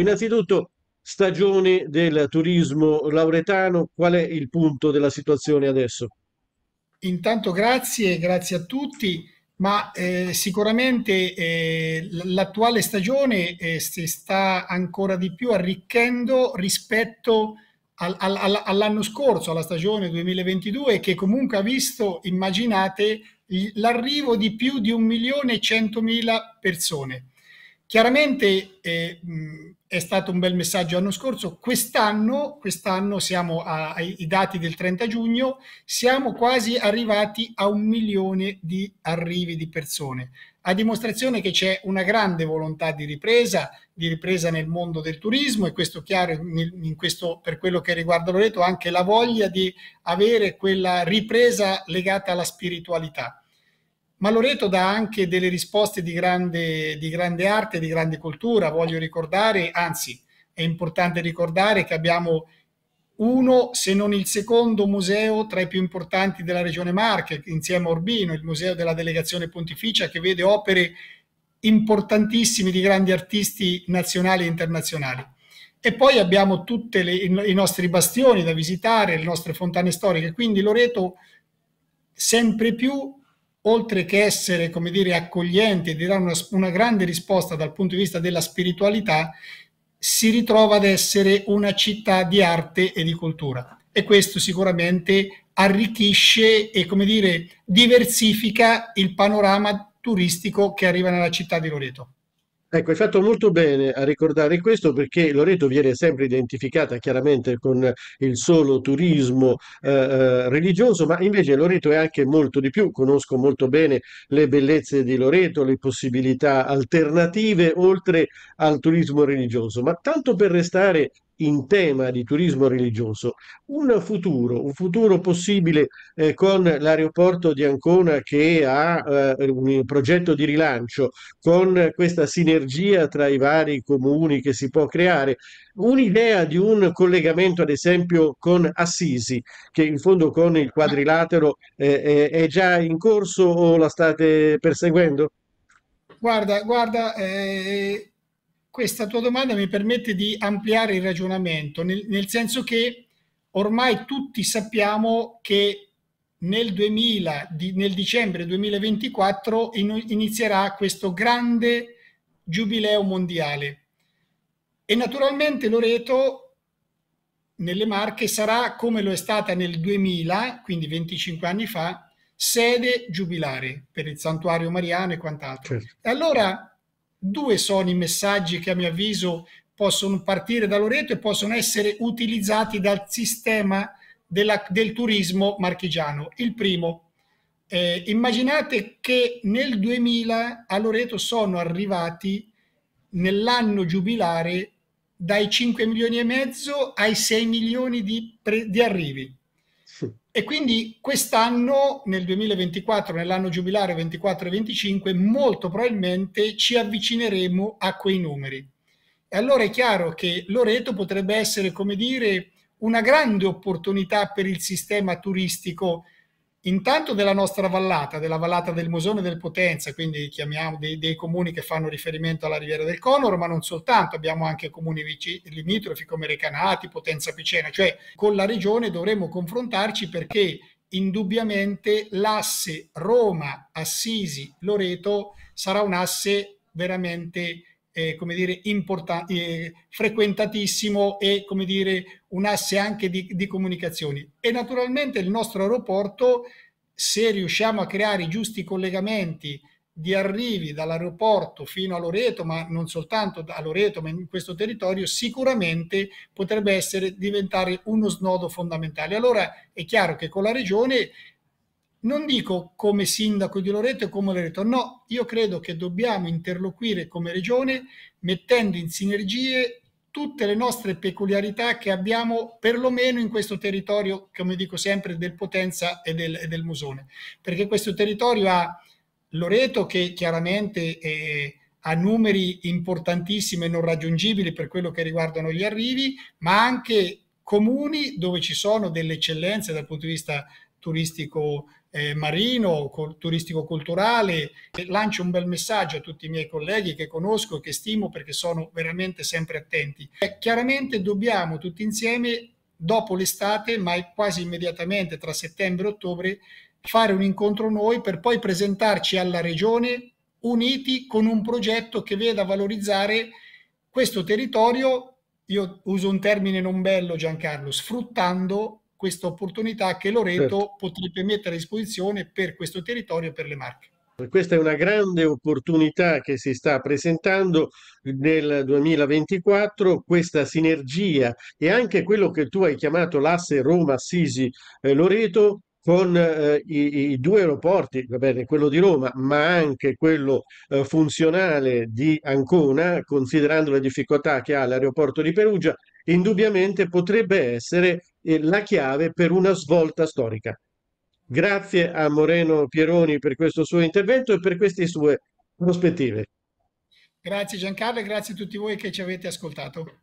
Innanzitutto, stagione del turismo lauretano, qual è il punto della situazione adesso? Intanto grazie, grazie a tutti, ma eh, sicuramente eh, l'attuale stagione eh, si sta ancora di più arricchendo rispetto al, al, all'anno scorso, alla stagione 2022, che comunque ha visto, immaginate, l'arrivo di più di 1.100.000 persone. Chiaramente eh, è stato un bel messaggio l'anno scorso. Quest'anno, quest'anno siamo a, ai dati del 30 giugno, siamo quasi arrivati a un milione di arrivi di persone, a dimostrazione che c'è una grande volontà di ripresa, di ripresa nel mondo del turismo e questo chiaro in questo, per quello che riguarda Loreto anche la voglia di avere quella ripresa legata alla spiritualità ma Loreto dà anche delle risposte di grande, di grande arte, di grande cultura. Voglio ricordare, anzi è importante ricordare che abbiamo uno, se non il secondo museo tra i più importanti della regione Marche, insieme a Urbino, il museo della delegazione pontificia, che vede opere importantissime di grandi artisti nazionali e internazionali. E poi abbiamo tutti i nostri bastioni da visitare, le nostre fontane storiche, quindi Loreto sempre più oltre che essere, come dire, accogliente e di dare una, una grande risposta dal punto di vista della spiritualità, si ritrova ad essere una città di arte e di cultura. E questo sicuramente arricchisce e, come dire, diversifica il panorama turistico che arriva nella città di Loreto. Ecco, hai fatto molto bene a ricordare questo perché Loreto viene sempre identificata chiaramente con il solo turismo eh, eh, religioso, ma invece Loreto è anche molto di più. Conosco molto bene le bellezze di Loreto, le possibilità alternative oltre al turismo religioso. Ma tanto per restare in tema di turismo religioso, un futuro, un futuro possibile eh, con l'aeroporto di Ancona che ha eh, un progetto di rilancio, con questa sinergia tra i vari comuni che si può creare, un'idea di un collegamento ad esempio con Assisi, che in fondo con il quadrilatero eh, è già in corso o la state perseguendo? Guarda, guarda, eh, questa tua domanda mi permette di ampliare il ragionamento, nel, nel senso che ormai tutti sappiamo che nel, 2000, di, nel dicembre 2024 in, inizierà questo grande giubileo mondiale. E naturalmente Loreto nelle Marche sarà, come lo è stata nel 2000, quindi 25 anni fa, sede giubilare per il santuario mariano e quant'altro. Certo. E allora Due sono i messaggi che a mio avviso possono partire da Loreto e possono essere utilizzati dal sistema della, del turismo marchigiano. Il primo, eh, immaginate che nel 2000 a Loreto sono arrivati nell'anno giubilare dai 5 milioni e mezzo ai 6 milioni di, di arrivi. E quindi quest'anno, nel 2024, nell'anno giubilare 24 e 25, molto probabilmente ci avvicineremo a quei numeri. E allora è chiaro che Loreto potrebbe essere, come dire, una grande opportunità per il sistema turistico intanto della nostra vallata, della vallata del Mosone del Potenza, quindi chiamiamo dei, dei, comuni che fanno riferimento alla Riviera del Conor, ma non soltanto, abbiamo anche comuni vici, limitrofi come Recanati, Potenza Picena, cioè con la regione dovremo confrontarci perché indubbiamente l'asse Roma, Assisi, Loreto sarà un asse veramente eh, come dire, eh, frequentatissimo e come dire, un asse anche di, di comunicazioni. E naturalmente il nostro aeroporto, se riusciamo a creare i giusti collegamenti di arrivi dall'aeroporto fino a Loreto, ma non soltanto a Loreto, ma in questo territorio, sicuramente potrebbe essere, diventare uno snodo fondamentale. Allora è chiaro che con la regione non dico come sindaco di Loreto e come Loreto, no, io credo che dobbiamo interloquire come regione mettendo in sinergie tutte le nostre peculiarità che abbiamo perlomeno in questo territorio, come dico sempre, del Potenza e del, e del Musone, perché questo territorio ha Loreto che chiaramente è, eh, ha numeri importantissimi e non raggiungibili per quello che riguardano gli arrivi, ma anche comuni dove ci sono delle eccellenze dal punto di vista turistico eh, marino, col, turistico-culturale. Lancio un bel messaggio a tutti i miei colleghi che conosco e che stimo perché sono veramente sempre attenti. Eh, chiaramente dobbiamo tutti insieme, dopo l'estate, ma quasi immediatamente tra settembre e ottobre, fare un incontro noi per poi presentarci alla regione uniti con un progetto che veda valorizzare questo territorio, io uso un termine non bello Giancarlo, sfruttando questa opportunità che Loreto certo. potrebbe mettere a disposizione per questo territorio e per le Marche. Questa è una grande opportunità che si sta presentando nel 2024, questa sinergia e anche quello che tu hai chiamato l'asse Roma-Sisi-Loreto eh, con eh, i, i, due aeroporti, va bene, quello di Roma, ma anche quello eh, funzionale di Ancona, considerando le difficoltà che ha l'aeroporto di Perugia, indubbiamente potrebbe essere eh, la chiave per una svolta storica. Grazie a Moreno Pieroni per questo suo intervento e per queste sue prospettive. Grazie Giancarlo e grazie a tutti voi che ci avete ascoltato.